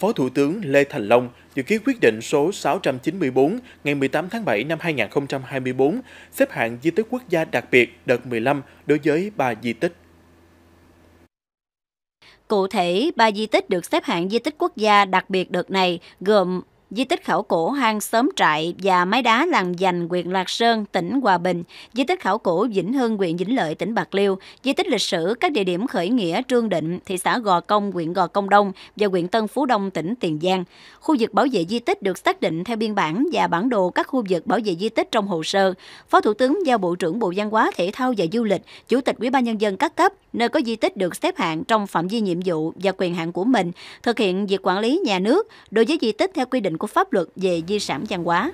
Phó Thủ tướng Lê Thành Long dự kiến quyết định số 694 ngày 18 tháng 7 năm 2024 xếp hạng di tích quốc gia đặc biệt đợt 15 đối với 3 di tích. Cụ thể, 3 di tích được xếp hạng di tích quốc gia đặc biệt đợt này gồm di tích khảo cổ hang xóm trại và mái đá làng dành huyện Lạc Sơn, tỉnh Hòa Bình, di tích khảo cổ Vĩnh Hưng, huyện Vĩnh Lợi, tỉnh Bạc Liêu, di tích lịch sử các địa điểm khởi nghĩa Trương Định, thị xã Gò Công, huyện Gò Công Đông và huyện Tân Phú Đông, tỉnh Tiền Giang. Khu vực bảo vệ di tích được xác định theo biên bản và bản đồ các khu vực bảo vệ di tích trong hồ sơ. Phó Thủ tướng giao Bộ trưởng Bộ Văn hóa, Thể thao và Du lịch, Chủ tịch Ủy ban nhân dân các cấp nơi có di tích được xếp hạng trong phạm vi nhiệm vụ và quyền hạn của mình, thực hiện việc quản lý nhà nước đối với di tích theo quy định của pháp luật về di sản văn hóa.